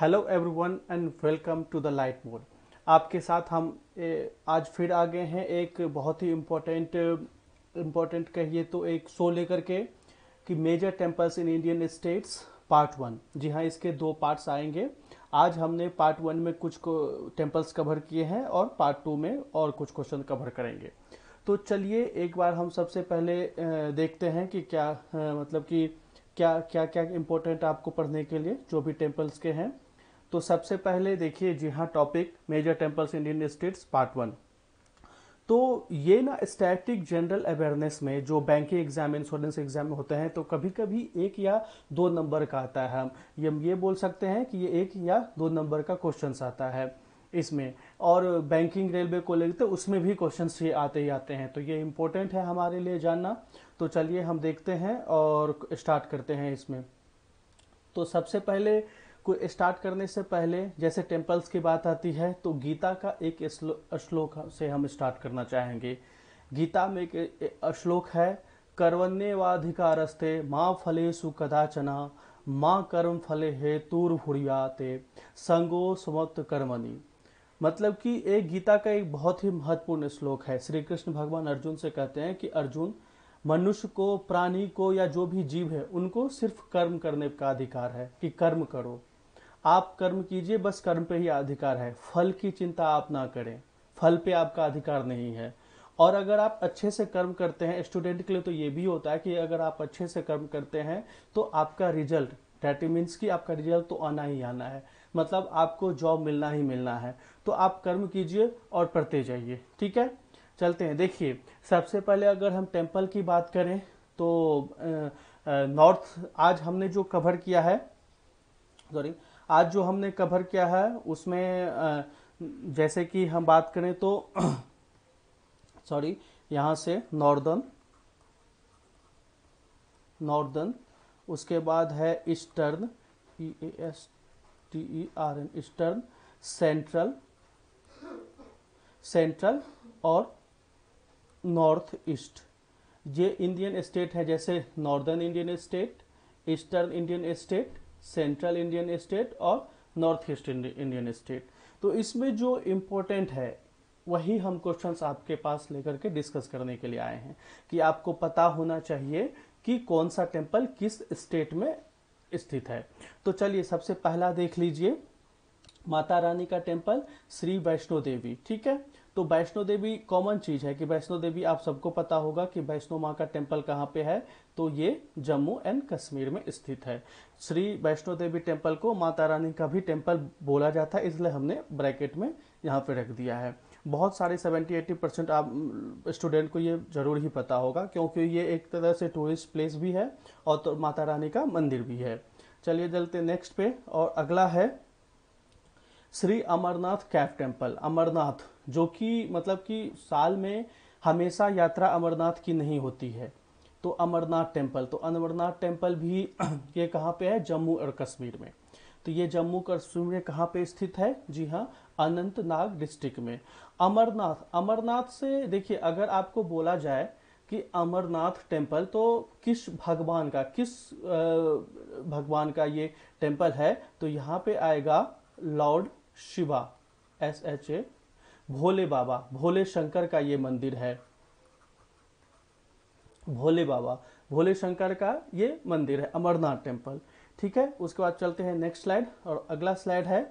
hello everyone and welcome to the light mode आपके साथ हम आज फिर आ गए हैं एक बहुत ही इम्पोर्टेंट इम्पोर्टेंट कहिए तो एक शो लेकर के कि major temples in Indian states part one जी हाँ इसके दो पार्ट्स आएंगे आज हमने पार्ट वन में कुछ को टेम्पल्स कवर किए हैं और पार्ट टू में और कुछ क्वेश्चन कवर करेंगे तो चलिए एक बार हम सबसे पहले देखते हैं कि क्या मतलब कि क्या क्या, क्या इम्पोर्टेंट आपको पढ़ने के लिए जो भी टेम्पल्स के हैं तो सबसे पहले देखिए जी हाँ topic major temples Indian states part one तो ये ना स्टैटिक जनरल अवेयरनेस में जो बैंकिंग एग्जाम इंश्योरेंस एग्जाम में होते हैं तो कभी कभी एक या दो नंबर का आता है हम ये हम ये बोल सकते हैं कि ये एक या दो नंबर का क्वेश्चन आता है इसमें और बैंकिंग रेलवे को लेकर तो उसमें भी क्वेश्चन ये आते ही आते हैं तो ये इम्पोर्टेंट है हमारे लिए जानना तो चलिए हम देखते हैं और स्टार्ट करते हैं इसमें तो सबसे पहले को स्टार्ट करने से पहले जैसे टेम्पल्स की बात आती है तो गीता का एक श्लोक से हम स्टार्ट करना चाहेंगे गीता में एक श्लोक है कर्वण्यवाधिकारस्ते माँ फले कदाचना माँ कर्म फले हेतुर भूरियाते संगो समक्त कर्मणि मतलब कि एक गीता का एक बहुत ही महत्वपूर्ण श्लोक है श्री कृष्ण भगवान अर्जुन से कहते हैं कि अर्जुन मनुष्य को प्राणी को या जो भी जीव है उनको सिर्फ कर्म करने का अधिकार है कि कर्म करो आप कर्म कीजिए बस कर्म पे ही अधिकार है फल की चिंता आप ना करें फल पे आपका अधिकार नहीं है और अगर आप अच्छे से कर्म करते हैं स्टूडेंट के लिए तो ये भी होता है कि अगर आप अच्छे से कर्म करते हैं तो आपका रिजल्ट डेट मीन्स कि आपका रिजल्ट तो आना ही आना है मतलब आपको जॉब मिलना ही मिलना है तो आप कर्म कीजिए और पढ़ते जाइए ठीक है चलते हैं देखिए सबसे पहले अगर हम टेम्पल की बात करें तो नॉर्थ आज हमने जो कवर किया है सॉरी आज जो हमने कवर किया है उसमें जैसे कि हम बात करें तो सॉरी यहां से नॉर्दर्न नॉर्दर्न उसके बाद है eastern E A S T E R N eastern central central और नॉर्थ ईस्ट ये इंडियन स्टेट है जैसे northern Indian state eastern Indian state central Indian state और नॉर्थ ईस्ट इंडियन स्टेट तो इसमें जो इम्पोर्टेंट है वही हम क्वेश्चंस आपके पास लेकर के डिस्कस करने के लिए आए हैं कि आपको पता होना चाहिए कि कौन सा टेम्पल किस स्टेट में स्थित है तो चलिए सबसे पहला देख लीजिए माता रानी का टेम्पल श्री वैष्णो देवी ठीक है तो वैष्णो देवी कॉमन चीज है कि वैष्णो देवी आप सबको पता होगा कि वैष्णो माँ का टेम्पल कहाँ पे है तो ये जम्मू एंड कश्मीर में स्थित है श्री वैष्णो देवी टेम्पल को माता रानी का भी टेम्पल बोला जाता है इसलिए हमने ब्रैकेट में यहाँ पे रख दिया है बहुत सारे 70-80 परसेंट आप स्टूडेंट को ये जरूर ही पता होगा क्योंकि ये एक तरह से टूरिस्ट प्लेस भी है और तो माता रानी का मंदिर भी है चलिए चलते नेक्स्ट पे और अगला है श्री अमरनाथ कैफ टेम्पल अमरनाथ जो कि मतलब कि साल में हमेशा यात्रा अमरनाथ की नहीं होती है तो अमरनाथ टेम्पल तो अमरनाथ टेम्पल भी ये कहाँ पे है जम्मू और कश्मीर में तो ये जम्मू कश्मीर में कहाँ पे स्थित है जी हाँ अनंतनाग डिस्ट्रिक्ट में अमरनाथ अमरनाथ से देखिए अगर आपको बोला जाए कि अमरनाथ टेम्पल तो किस भगवान का किस भगवान का ये टेम्पल है तो यहाँ पे आएगा lord Shiva S H A Bhole Baba Bhole Shankar का ये मंदिर है भोले बाबा भोले शंकर का ये मंदिर है अमरनाथ टेम्पल ठीक है उसके बाद चलते हैं नेक्स्ट स्लाइड और अगला स्लाइड है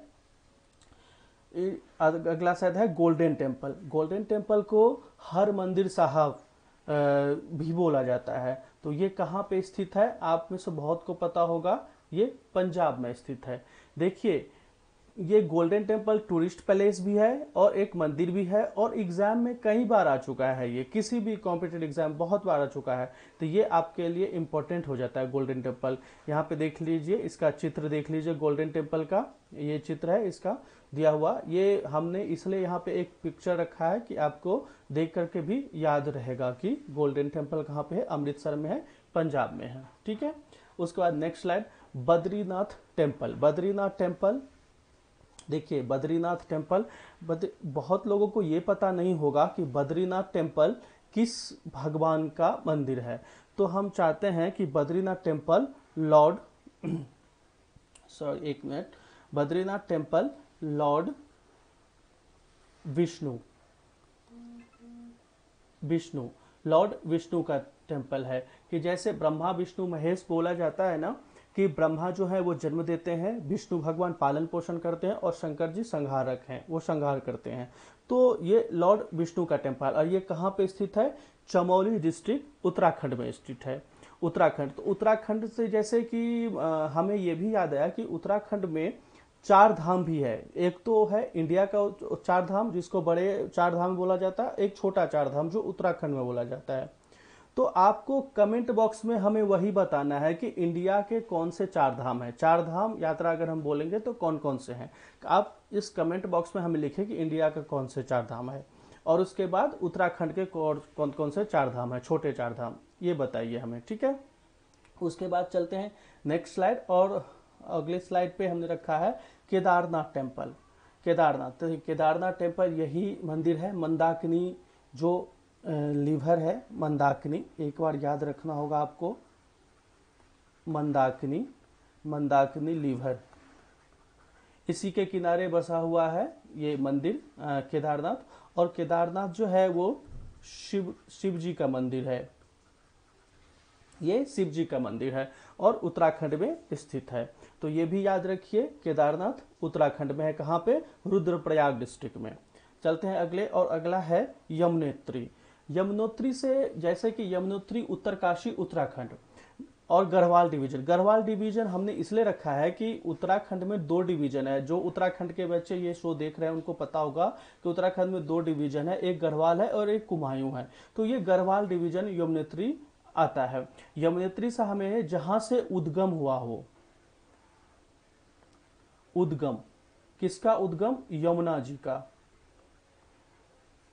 अगला शायद है गोल्डन टेम्पल गोल्डन टेम्पल को हर मंदिर साहब भी बोला जाता है तो ये कहाँ पे स्थित है आप में से बहुत को पता होगा ये पंजाब में स्थित है देखिए ये गोल्डन टेम्पल टूरिस्ट पैलेस भी है और एक मंदिर भी है और एग्ज़ाम में कई बार आ चुका है ये किसी भी कॉम्पिटेटिव एग्ज़ाम बहुत बार आ चुका है तो ये आपके लिए इम्पोर्टेंट हो जाता है गोल्डन टेम्पल यहाँ पे देख लीजिए इसका चित्र देख लीजिए गोल्डन टेम्पल का ये चित्र है इसका दिया हुआ ये हमने इसलिए यहाँ पे एक पिक्चर रखा है कि आपको देख करके भी याद रहेगा कि गोल्डन टेम्पल कहाँ पे है अमृतसर में है पंजाब में है ठीक है उसके बाद next slide Badrinath temple Badrinath temple देखिए बद्रीनाथ टेम्पल बद बहुत लोगों को ये पता नहीं होगा कि बद्रीनाथ टेम्पल किस भगवान का मंदिर है तो हम चाहते हैं कि बद्रीनाथ टेम्पल लॉर्ड सॉरी एक minute Badrinath temple lord Vishnu Vishnu lord Vishnu का टेम्पल है कि जैसे ब्रह्मा विष्णु महेश बोला जाता है ना कि ब्रह्मा जो है वो जन्म देते हैं विष्णु भगवान पालन पोषण करते हैं और शंकर जी संहारक हैं वो संहार करते हैं तो ये लॉर्ड विष्णु का टेम्पल और ये कहाँ पे स्थित है चमौली डिस्ट्रिक्ट उत्तराखंड में स्थित है उत्तराखंड तो उत्तराखंड से जैसे कि हमें ये भी याद आया कि उत्तराखंड में चार धाम भी है एक तो है इंडिया का चार धाम जिसको बड़े चार धाम बोला जाता है एक छोटा चार धाम जो उत्तराखंड में बोला जाता है तो आपको कमेंट बॉक्स में हमें वही बताना है कि इंडिया के कौन से चार धाम हैं चार धाम यात्रा अगर हम बोलेंगे तो कौन कौन से हैं आप इस कमेंट बॉक्स में हमें लिखें कि इंडिया का कौन से चार धाम है और उसके बाद उत्तराखंड के कौन कौन से चार धाम है छोटे चार धाम ये बताइए हमें ठीक है उसके बाद चलते हैं नेक्स्ट स्लाइड और अगले स्लाइड पे हमने रखा है केदारनाथ टेम्पल केदारनाथ तो केदारनाथ टेम्पल यही मंदिर है मंदाकिनी जो लीवर है मंदाकिनी एक बार याद रखना होगा आपको मंदाकिनी मंदाकिनी लीवर इसी के किनारे बसा हुआ है ये मंदिर केदारनाथ और केदारनाथ जो है वो शिव शिव जी का मंदिर है ये शिव जी का मंदिर है और उत्तराखंड में स्थित है तो ये भी याद रखिए केदारनाथ उत्तराखंड में है कहाँ पे रुद्रप्रयाग डिस्ट्रिक्ट में चलते हैं अगले और अगला है यमुनेत्री यमुनोत्री से जैसे कि यमुनोत्री उत्तरकाशी उत्तराखंड और गढ़वाल डिवीजन गढ़वाल डिवीजन हमने इसलिए रखा है कि उत्तराखंड में दो डिवीजन है जो उत्तराखंड के बच्चे ये शो देख रहे हैं उनको पता होगा कि उत्तराखंड में दो डिवीजन है एक गढ़वाल है और एक कुमायूं है तो ये गढ़वाल डिवीजन यमुनेत्री आता है यमुनेत्री से हमें जहां से उद्गम हुआ हो उद्गम किसका उद्गम यमुना जी का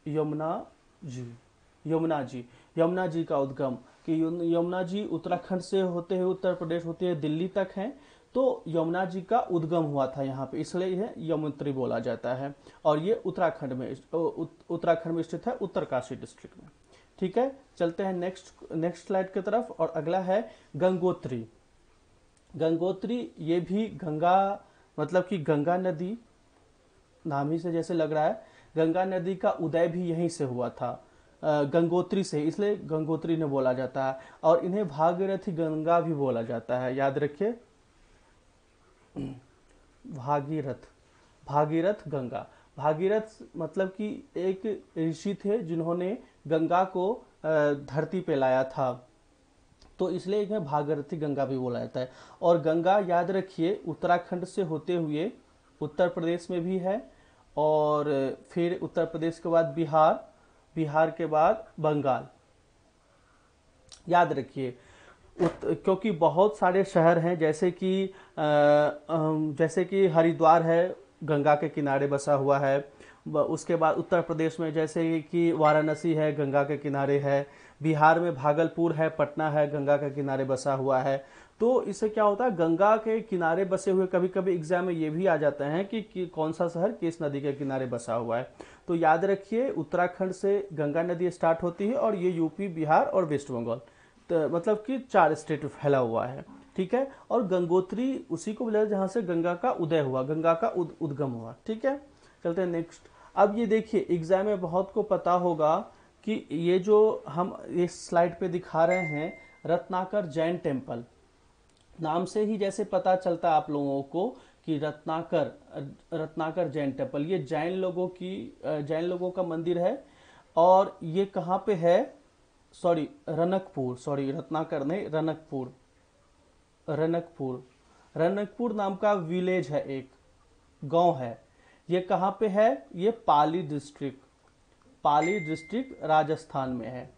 यमुना जी यमुना जी यमुना जी का उद्गम कि यमुना जी उत्तराखंड से होते हुए उत्तर प्रदेश होते हुए दिल्ली तक हैं तो यमुना जी का उद्गम हुआ था यहाँ पे इसलिए यह यमुत्री बोला जाता है और ये उत्तराखंड में उत्तराखंड में स्थित है उत्तरकाशी डिस्ट्रिक्ट में ठीक है चलते हैं नेक्स्ट नेक्स्ट स्लाइड की तरफ और अगला है गंगोत्री गंगोत्री ये भी गंगा मतलब कि गंगा नदी नाम ही से जैसे लग रहा है गंगा नदी का उदय भी यहीं से हुआ था गंगोत्री से इसलिए गंगोत्री ने बोला जाता है और इन्हें भागीरथी गंगा भी बोला जाता है याद रखिए भागीरथ भागीरथ गंगा भागीरथ मतलब कि एक ऋषि थे जिन्होंने गंगा को धरती पे लाया था तो इसलिए इन्हें भागीरथी गंगा भी बोला जाता है और गंगा याद रखिए उत्तराखंड से होते हुए उत्तर प्रदेश में भी है और फिर उत्तर प्रदेश के बाद बिहार बिहार के बाद बंगाल याद रखिए क्योंकि बहुत सारे शहर हैं जैसे कि जैसे कि हरिद्वार है गंगा के किनारे बसा हुआ है उसके बाद उत्तर प्रदेश में जैसे कि वाराणसी है गंगा के किनारे है बिहार में भागलपुर है पटना है गंगा के किनारे बसा हुआ है तो इससे क्या होता है गंगा के किनारे बसे हुए कभी कभी एग्जाम में ये भी आ जाते हैं कि, कि कौन सा शहर किस नदी के किनारे बसा हुआ है तो याद रखिए उत्तराखंड से गंगा नदी स्टार्ट होती है और ये यूपी बिहार और वेस्ट बंगाल तो मतलब कि चार स्टेट फैला हुआ है ठीक है और गंगोत्री उसी को बोला जहाँ से गंगा का उदय हुआ गंगा का उद, उद्गम हुआ ठीक है चलते हैं नेक्स्ट अब ये देखिए एग्जाम में बहुत को पता होगा कि ये जो हम इस स्लाइड पे दिखा रहे हैं रत्नाकर जैन टेम्पल नाम से ही जैसे पता चलता आप लोगों को कि रत्नाकर रत्नाकर जैन टेम्पल ये जैन लोगों की जैन लोगों का मंदिर है और ये कहाँ पे है सॉरी रनकपुर सॉरी रत्नाकर नहीं रनकपुर रनकपुर रनकपुर नाम का विलेज है एक गांव है ये कहाँ पे है ये पाली डिस्ट्रिक्ट पाली डिस्ट्रिक्ट राजस्थान में है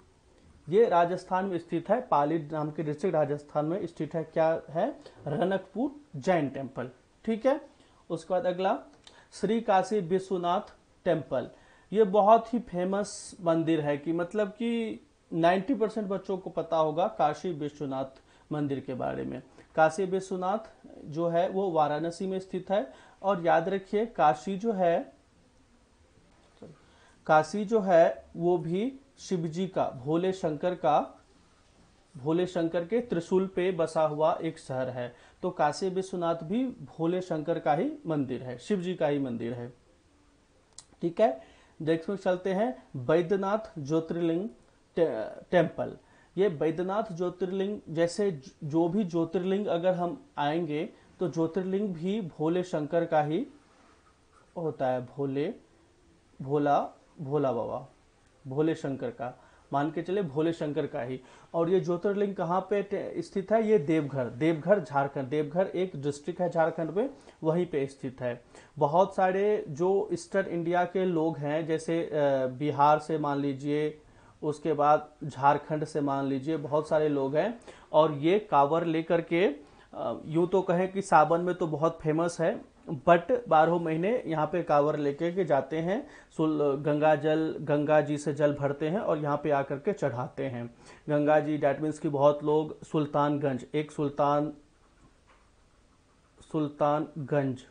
ये राजस्थान में स्थित है पाली नाम के डिस्ट्रिक्ट राजस्थान में स्थित है क्या है रनकपुर जैन टेम्पल ठीक है उसके बाद अगला श्री काशी विश्वनाथ टेम्पल ये बहुत ही फेमस मंदिर है कि मतलब कि 90 परसेंट बच्चों को पता होगा काशी विश्वनाथ मंदिर के बारे में काशी विश्वनाथ जो है वो वाराणसी में स्थित है और याद रखिए काशी जो है काशी जो है वो भी शिव जी का भोले शंकर का भोले शंकर के त्रिशूल पे बसा हुआ एक शहर है तो काशी विश्वनाथ भी भोले शंकर का ही मंदिर है शिव जी का ही मंदिर है ठीक है देखो में चलते हैं बैद्यनाथ ज्योतिर्लिंग टेम्पल ये बैद्यनाथ ज्योतिर्लिंग जैसे जो भी ज्योतिर्लिंग अगर हम आएंगे तो ज्योतिर्लिंग भी भोले शंकर का ही होता है भोले भोला भोला बाबा भोले शंकर का मान के चले भोले शंकर का ही और ये ज्योतिर्लिंग कहाँ पे स्थित है ये देवघर देवघर झारखंड देवघर एक डिस्ट्रिक्ट है झारखंड में वहीं पे स्थित है बहुत सारे जो ईस्टर्न इंडिया के लोग हैं जैसे बिहार से मान लीजिए उसके बाद झारखंड से मान लीजिए बहुत सारे लोग हैं और ये कांवर लेकर के यू तो कहें कि सावन में तो बहुत फेमस है बट बारह महीने यहाँ पे कावर लेके के जाते हैं गंगा जल गंगा जी से जल भरते हैं और यहाँ पे आकर के चढ़ाते हैं गंगा जी डैट मीन्स कि बहुत लोग सुल्तानगंज एक सुल्तान सुल्तानगंज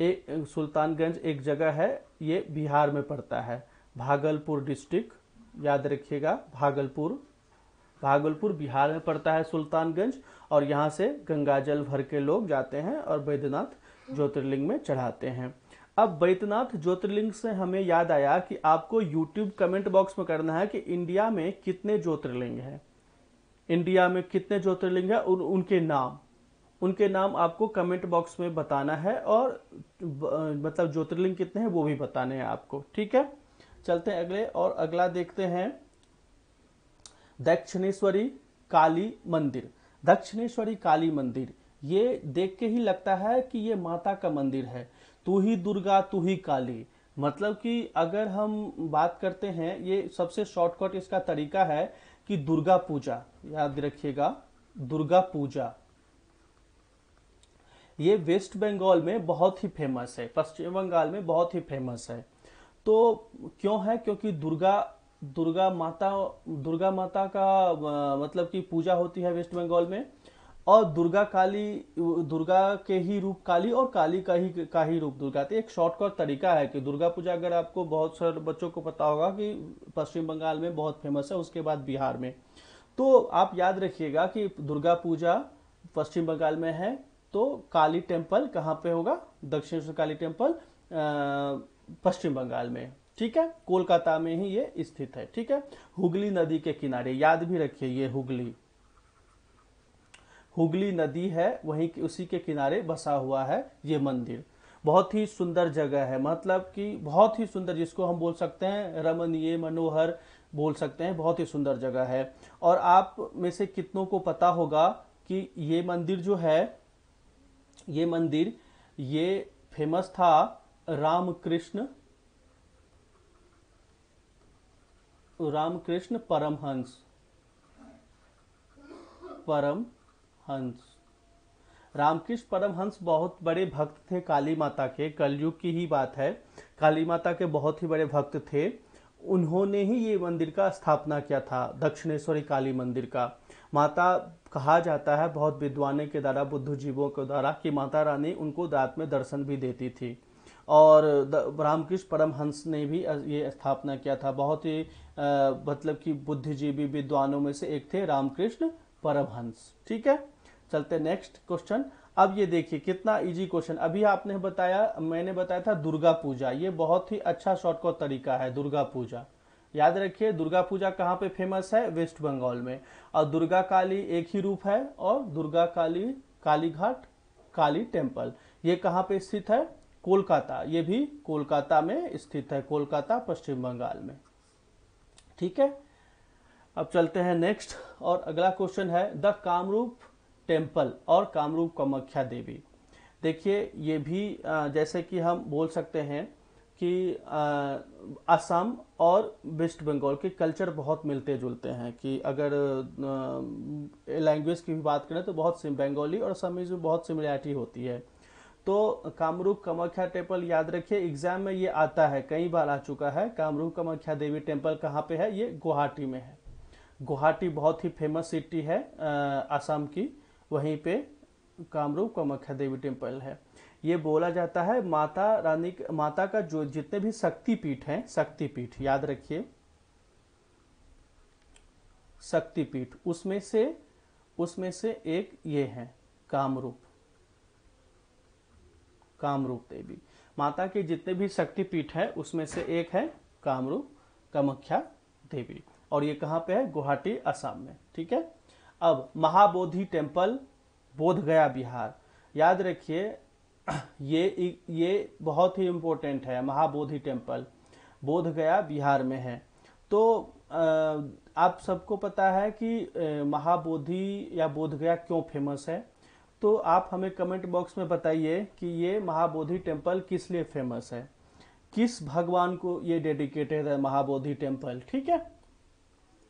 एक सुल्तानगंज एक जगह है ये बिहार में पड़ता है भागलपुर डिस्ट्रिक्ट याद रखिएगा भागलपुर भागलपुर बिहार में पड़ता है सुल्तानगंज और यहाँ से गंगा जल भर के लोग जाते हैं और बैद्यनाथ ज्योतिर्लिंग में चढ़ाते हैं अब बैद्यनाथ ज्योतिर्लिंग से हमें याद आया कि आपको यूट्यूब कमेंट बॉक्स में करना है कि इंडिया में कितने ज्योतिर्लिंग हैं इंडिया में कितने ज्योतिर्लिंग हैं उन, उनके नाम उनके नाम आपको कमेंट बॉक्स में बताना है और मतलब ज्योतिर्लिंग कितने हैं वो भी बताने हैं आपको ठीक है चलते हैं अगले और अगला देखते हैं दक्षिणेश्वरी काली मंदिर दक्षिणेश्वरी काली मंदिर ये देख के ही लगता है कि ये माता का मंदिर है तू ही दुर्गा तू ही काली मतलब कि अगर हम बात करते हैं ये सबसे शॉर्टकट इसका तरीका है कि दुर्गा पूजा याद रखिएगा दुर्गा पूजा ये वेस्ट बंगाल में बहुत ही फेमस है पश्चिम बंगाल में बहुत ही फेमस है तो क्यों है क्योंकि दुर्गा दुर्गा माता दुर्गा माता का मतलब कि पूजा होती है वेस्ट बंगाल में और दुर्गा काली दुर्गा के ही रूप काली और काली का ही का ही रूप दुर्गा तो एक शॉर्टकट तरीका है कि दुर्गा पूजा अगर आपको बहुत सारे बच्चों को पता होगा कि पश्चिम बंगाल में बहुत फेमस है उसके बाद बिहार में तो आप याद रखिएगा कि दुर्गा पूजा पश्चिम बंगाल में है तो काली टेम्पल कहाँ पे होगा दक्षिण काली टेम्पल पश्चिम बंगाल में ठीक है कोलकाता में ही ये स्थित है ठीक है हुगली नदी के किनारे याद भी रखिए ये हुगली हुगली नदी है वहीं उसी के किनारे बसा हुआ है ये मंदिर बहुत ही सुंदर जगह है मतलब कि बहुत ही सुंदर जिसको हम बोल सकते हैं रमणीय मनोहर बोल सकते हैं बहुत ही सुंदर जगह है और आप में से कितनों को पता होगा कि ये मंदिर जो है ये मंदिर ये फेमस था रामकृष्ण रामकृष्ण परमहंस परमहंस रामकृष्ण परमहंस बहुत बड़े भक्त थे काली माता के कलयुग की ही बात है काली माता के बहुत ही बड़े भक्त थे उन्होंने ही ये मंदिर का स्थापना किया था दक्षिणेश्वरी काली मंदिर का माता कहा जाता है बहुत विद्वानों के द्वारा बुद्ध जीवों के द्वारा कि माता रानी उनको दात में दर्शन भी देती थी और रामकृष्ण परमहंस ने भी ये स्थापना किया था बहुत ही मतलब कि बुद्धिजीवी विद्वानों में से एक थे रामकृष्ण परमहंस ठीक है चलते नेक्स्ट क्वेश्चन अब ये देखिए कितना इजी क्वेश्चन अभी आपने बताया मैंने बताया था दुर्गा पूजा ये बहुत ही अच्छा शॉर्टकट तरीका है दुर्गा पूजा याद रखिए दुर्गा पूजा कहाँ पे फेमस है वेस्ट बंगाल में और दुर्गा काली एक ही रूप है और दुर्गा काली कालीघाट काली टेम्पल ये कहाँ पे स्थित है कोलकाता ये भी कोलकाता में स्थित है कोलकाता पश्चिम बंगाल में ठीक है अब चलते हैं नेक्स्ट और अगला क्वेश्चन है द कामरूप टेम्पल और कामरूप कामाख्या देवी देखिए ये भी जैसे कि हम बोल सकते हैं कि असम और वेस्ट बंगाल के कल्चर बहुत मिलते जुलते हैं कि अगर लैंग्वेज की भी बात करें तो बहुत सिम बंगाली और असमीज में बहुत सिमिलैरिटी होती है तो कामरूप कमाख्या टेम्पल याद रखिए एग्जाम में ये आता है कई बार आ चुका है कामरूप कमाख्या देवी टेम्पल कहाँ पे है ये गुवाहाटी में है गुवाहाटी बहुत ही फेमस सिटी है आसाम की वहीं पे कामरूप कमाख्या देवी टेम्पल है ये बोला जाता है माता रानी माता का जो जितने भी शक्तिपीठ हैं शक्तिपीठ याद रखिए शक्तिपीठ उसमें से उसमें से एक ये है कामरूप कामरूप देवी माता के जितने भी शक्तिपीठ है उसमें से एक है कामरूप कामख्या देवी और ये कहाँ पे है गुवाहाटी असम में ठीक है अब महाबोधि टेम्पल बोध गया बिहार याद रखिए ये ये बहुत ही इम्पोर्टेंट है महाबोधि टेम्पल बोध गया बिहार में है तो आप सबको पता है कि महाबोधि या बोध गया क्यों फेमस है तो आप हमें कमेंट बॉक्स में बताइए कि ये महाबोधि टेम्पल किस लिए फेमस है किस भगवान को ये डेडिकेटेड है महाबोधि टेम्पल ठीक है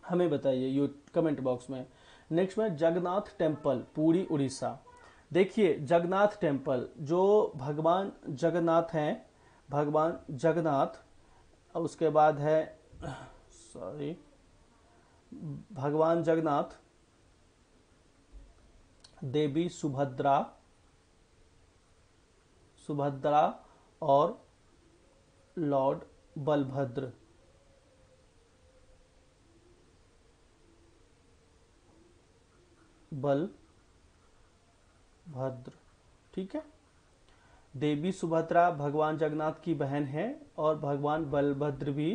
हमें बताइए यू कमेंट बॉक्स में नेक्स्ट में जगन्नाथ टेम्पल पूरी उड़ीसा देखिए जगन्नाथ टेम्पल जो भगवान जगन्नाथ हैं भगवान जगन्नाथ उसके बाद है सॉरी भगवान जगन्नाथ देवी सुभद्रा सुभद्रा और लॉर्ड बलभद्र बल भद्र ठीक है देवी सुभद्रा भगवान जगन्नाथ की बहन है और भगवान बलभद्र भी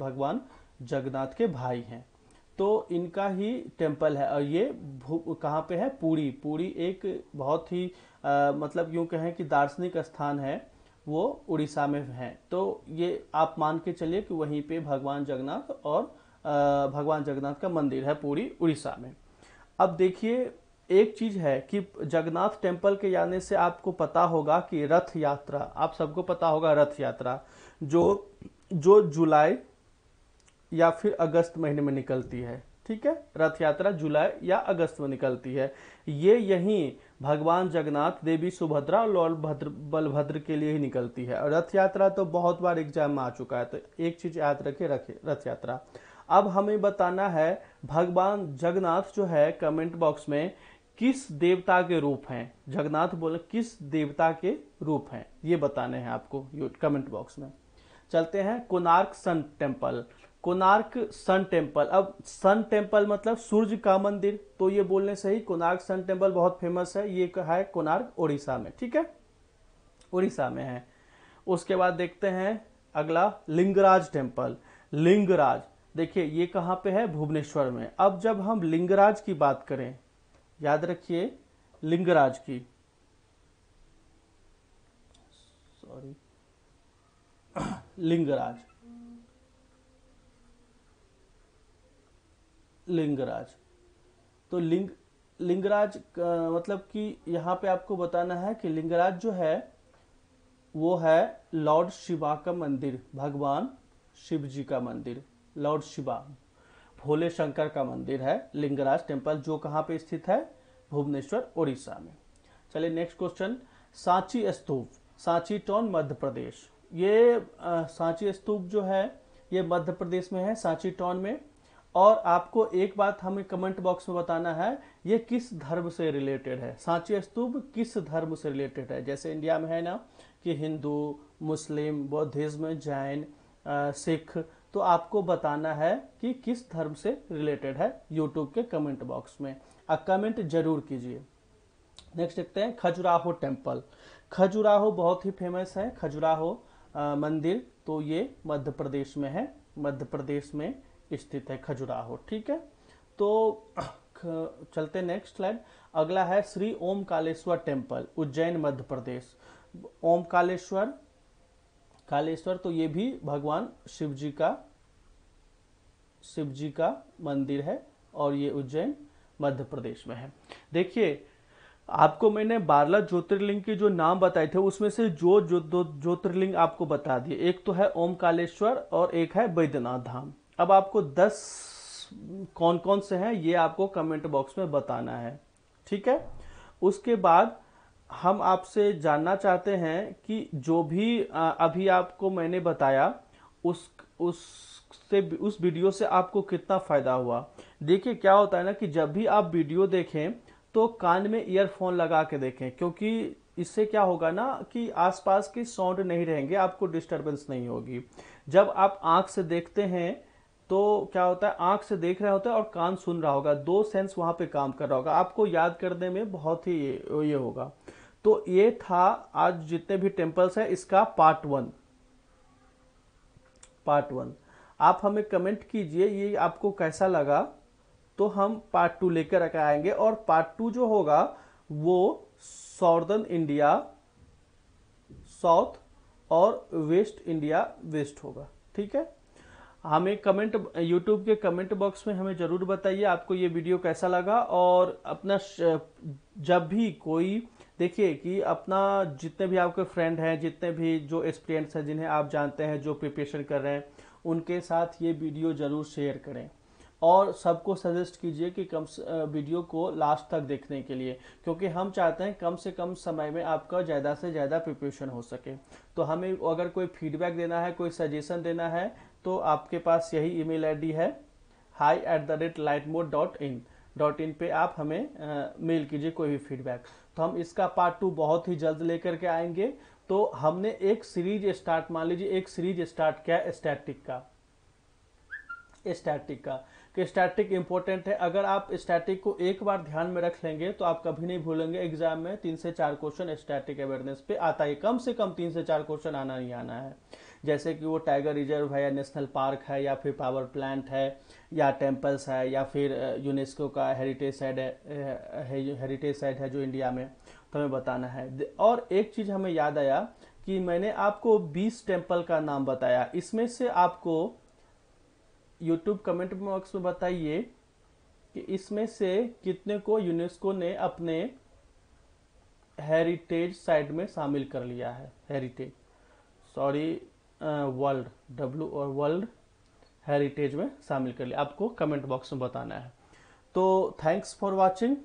भगवान जगन्नाथ के भाई हैं तो इनका ही टेम्पल है और ये कहाँ पे है पूरी पूरी एक बहुत ही आ, मतलब यूँ कहें कि दार्शनिक स्थान है वो उड़ीसा में है तो ये आप मान के चलिए कि वहीं पे भगवान जगन्नाथ और आ, भगवान जगन्नाथ का मंदिर है पूरी उड़ीसा में अब देखिए एक चीज है कि जगन्नाथ टेम्पल के जाने से आपको पता होगा कि रथ यात्रा आप सबको पता होगा रथ यात्रा जो जो जुलाई या फिर अगस्त महीने में निकलती है ठीक है रथ यात्रा जुलाई या अगस्त में निकलती है ये यहीं भगवान जगन्नाथ देवी सुभद्रा और लॉल भद्र बलभद्र के लिए ही निकलती है और रथ यात्रा तो बहुत बार एग्जाम में आ चुका है तो एक चीज याद रखे रखे रथ यात्रा अब हमें बताना है भगवान जगन्नाथ जो है कमेंट बॉक्स में किस देवता के रूप हैं जगन्नाथ बोले किस देवता के रूप हैं ये बताने हैं आपको कमेंट बॉक्स में चलते हैं Konark sun temple Konark sun temple अब सन टेम्पल मतलब सूर्य का मंदिर तो ये बोलने से ही कोनार्क सन टेम्पल बहुत फेमस है ये है कोणार्क ओडिशा में ठीक है उड़ीसा में है उसके बाद देखते हैं अगला लिंगराज टेम्पल लिंगराज देखिए ये कहाँ पे है भुवनेश्वर में अब जब हम लिंगराज की बात करें याद रखिए लिंगराज की सॉरी लिंगराज लिंगराज तो लिंग लिंगराज मतलब कि यहाँ पे आपको बताना है कि लिंगराज जो है वो है लॉर्ड शिवा का मंदिर भगवान शिव जी का मंदिर लॉर्ड शिवा भोले शंकर का मंदिर है लिंगराज टेम्पल जो कहाँ पे स्थित है भुवनेश्वर उड़ीसा में चलिए next question Sanchi stupa Sanchi town Madhya Pradesh ये आ, सांची स्तूप जो है ये मध्य प्रदेश में है सांची टाउन में और आपको एक बात हमें कमेंट बॉक्स में बताना है ये किस धर्म से रिलेटेड है सांची स्तूप किस धर्म से रिलेटेड है जैसे इंडिया में है ना कि हिंदू मुस्लिम बौद्धिज्म जैन सिख तो आपको बताना है कि किस धर्म से रिलेटेड है यूट्यूब के कमेंट बॉक्स में आ कमेंट जरूर कीजिए नेक्स्ट देखते हैं खजुराहो टेम्पल खजुराहो बहुत ही फेमस है खजुराहो मंदिर तो ये मध्य प्रदेश में है मध्य प्रदेश में स्थित है खजुराहो ठीक है तो चलते नेक्स्ट स्लाइड अगला है श्री ओम कालेश्वर टेम्पल उज्जैन मध्य प्रदेश ओम कालेश्वर कालेश्वर तो ये भी भगवान शिव जी का शिव जी का मंदिर है और ये उज्जैन मध्य प्रदेश में है देखिए आपको मैंने बारला ज्योतिर्लिंग के जो नाम बताए थे उसमें से जो ज्योतिर्लिंग आपको बता दिए एक तो है ओम कालेश्वर और एक है बैद्यनाथ धाम अब आपको 10 कौन कौन से हैं ये आपको कमेंट बॉक्स में बताना है ठीक है उसके बाद हम आपसे जानना चाहते हैं कि जो भी अभी आपको मैंने बताया उस उससे उस वीडियो से आपको कितना फ़ायदा हुआ देखिए क्या होता है ना कि जब भी आप वीडियो देखें तो कान में ईयरफोन लगा के देखें क्योंकि इससे क्या होगा ना कि आसपास के साउंड नहीं रहेंगे आपको डिस्टरबेंस नहीं होगी जब आप आंख से देखते हैं तो क्या होता है आंख से देख रहा होता है और कान सुन रहा होगा दो सेंस वहां पे काम कर रहा होगा आपको याद करने में बहुत ही ये, होगा तो ये था आज जितने भी टेम्पल्स है इसका पार्ट वन पार्ट वन आप हमें कमेंट कीजिए ये आपको कैसा लगा तो हम पार्ट टू लेकर आएंगे और पार्ट टू जो होगा वो सॉर्दर्न इंडिया साउथ और वेस्ट इंडिया वेस्ट होगा ठीक है हमें कमेंट यूट्यूब के कमेंट बॉक्स में हमें ज़रूर बताइए आपको ये वीडियो कैसा लगा और अपना जब भी कोई देखिए कि अपना जितने भी आपके फ्रेंड हैं जितने भी जो एक्सपीरियंट्स हैं जिन्हें आप जानते हैं जो प्रिपरेशन कर रहे हैं उनके साथ ये वीडियो ज़रूर शेयर करें और सबको सजेस्ट कीजिए कि कम वीडियो को लास्ट तक देखने के लिए क्योंकि हम चाहते हैं कम से कम समय में आपका ज़्यादा से ज़्यादा प्रिपरेशन हो सके तो हमें अगर कोई फीडबैक देना है कोई सजेशन देना है तो आपके पास यही ईमेल आईडी है hi at the rate light mode dot in dot in पर आप हमें मेल कीजिए कोई भी फीडबैक तो हम इसका पार्ट टू बहुत ही जल्द लेकर के आएंगे तो हमने एक सीरीज स्टार्ट मान लीजिए एक सीरीज स्टार्ट किया स्टैटिक का स्टैटिक का कि स्टैटिक इंपॉर्टेंट है अगर आप स्टैटिक को एक बार ध्यान में रख लेंगे तो आप कभी नहीं भूलेंगे एग्जाम में तीन से चार क्वेश्चन स्टैटिक अवेयरनेस पे आता है कम से कम तीन से चार क्वेश्चन आना ही आना है जैसे कि वो टाइगर रिजर्व है या नेशनल पार्क है या फिर पावर प्लांट है या टेम्पल्स है या फिर यूनेस्को का हेरिटेज साइड है हेरिटेज साइट है जो इंडिया में तो हमें बताना है और एक चीज़ हमें याद आया कि मैंने आपको 20 टेम्पल का नाम बताया इसमें से आपको यूट्यूब कमेंट बॉक्स में बताइए कि इसमें से कितने को यूनेस्को ने अपने हेरिटेज साइट में शामिल कर लिया है हेरिटेज सॉरी वर्ल्ड डब्ल्यू और वर्ल्ड हेरिटेज में शामिल कर लिया आपको कमेंट बॉक्स में बताना है तो थैंक्स फॉर वाचिंग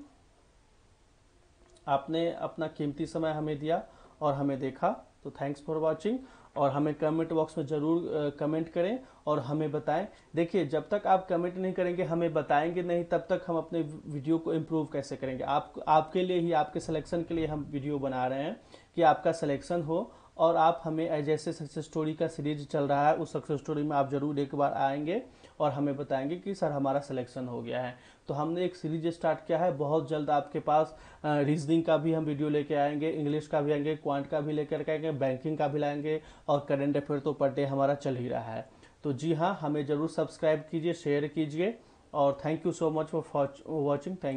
आपने अपना कीमती समय हमें दिया और हमें देखा तो थैंक्स फॉर वाचिंग और हमें कमेंट बॉक्स में ज़रूर कमेंट करें और हमें बताएं देखिए जब तक आप कमेंट नहीं करेंगे हमें बताएंगे नहीं तब तक हम अपने वीडियो को इम्प्रूव कैसे करेंगे आप आपके लिए ही आपके सिलेक्शन के लिए हम वीडियो बना रहे हैं कि आपका सिलेक्शन हो और आप हमें जैसे सक्सेस स्टोरी का सीरीज चल रहा है उस सक्सेस स्टोरी में आप ज़रूर एक बार आएंगे और हमें बताएंगे कि सर हमारा सिलेक्शन हो गया है तो हमने एक सीरीज स्टार्ट किया है बहुत जल्द आपके पास रीजनिंग का भी हम वीडियो लेके आएंगे इंग्लिश का भी आएंगे क्वांट का भी लेकर आएंगे बैंकिंग का भी लाएंगे और करंट अफेयर तो पर डे हमारा चल ही रहा है तो जी हाँ हमें ज़रूर सब्सक्राइब कीजिए शेयर कीजिए और thank you so much for watching thank